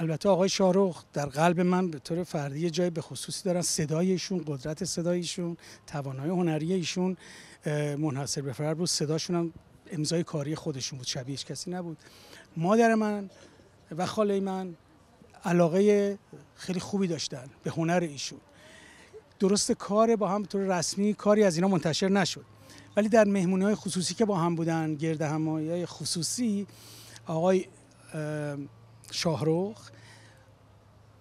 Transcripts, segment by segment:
البته آقای شاروخ در قلب من به طور فردی جای به خصوصی دارن صدایشون قدرت صدایشون توانای هنری ایشون منحصر به فرد بود صداشون هم امضای کاری خودشون بود شبیه هیچ کسی نبود مادر من و خاله من علاقه خیلی خوبی داشتن به هنر ایشون درست کار با هم به طور رسمی کاری از اینا منتشر نشد ولی در مهمونی های خصوصی که با هم بودن گرد همایی خصوصی آقای شاهروخ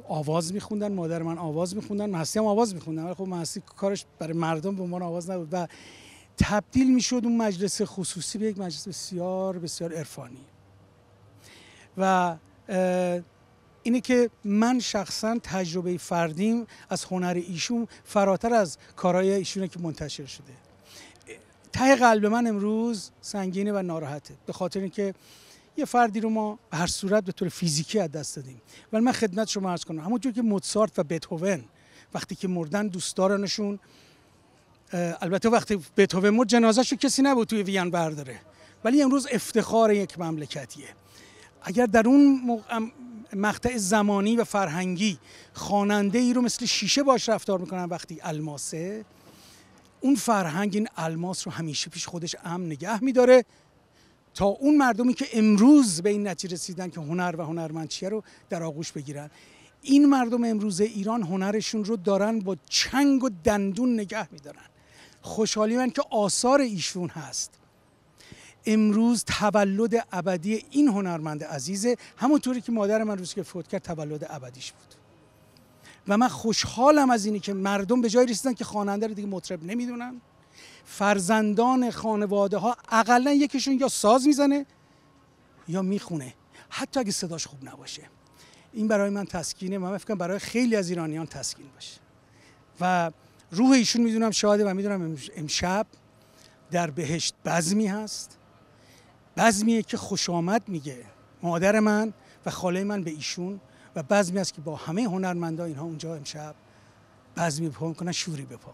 آواز میخوندن مادر من آواز میخوندن محسی هم آواز میخوندن ولی خب محسی کارش برای مردم به عنوان آواز نبود و تبدیل میشد اون مجلس خصوصی به یک مجلس بسیار بسیار عرفانی و اینه که من شخصا تجربه فردیم از هنر ایشون فراتر از کارهای ایشونه که منتشر شده ته قلب من امروز سنگینه و ناراحته به خاطر اینکه یه فردی رو ما به هر صورت به طور فیزیکی از دست دادیم ولی من خدمت شما عرض کنم همونجور که موتسارت و بتهوون وقتی که مردن دوستدارانشون البته وقتی بتهوون مرد رو کسی نبود توی وین برداره ولی امروز افتخار یک مملکتیه اگر در اون مقطع زمانی و فرهنگی خواننده ای رو مثل شیشه باش رفتار میکنن وقتی الماسه اون فرهنگ این الماس رو همیشه پیش خودش امن نگه میداره تا اون مردمی که امروز به این نتیجه رسیدن که هنر و هنرمند چیه رو در آغوش بگیرن این مردم امروز ایران هنرشون رو دارن با چنگ و دندون نگه میدارن خوشحالی من که آثار ایشون هست امروز تولد ابدی این هنرمند عزیزه همونطوری که مادر من روز که فوت کرد تولد ابدیش بود و من خوشحالم از اینه که مردم به جای رسیدن که خواننده رو دیگه مطرب نمیدونن فرزندان خانواده ها اقلا یکیشون یا ساز میزنه یا میخونه حتی اگه صداش خوب نباشه این برای من تسکینه من فکر برای خیلی از ایرانیان تسکین باشه و روح ایشون میدونم شاده و میدونم امشب در بهشت بزمی هست بزمیه که خوش آمد میگه مادر من و خاله من به ایشون و بزمی است که با همه هنرمندا اینها اونجا امشب بزمی پا میکنن شوری به پا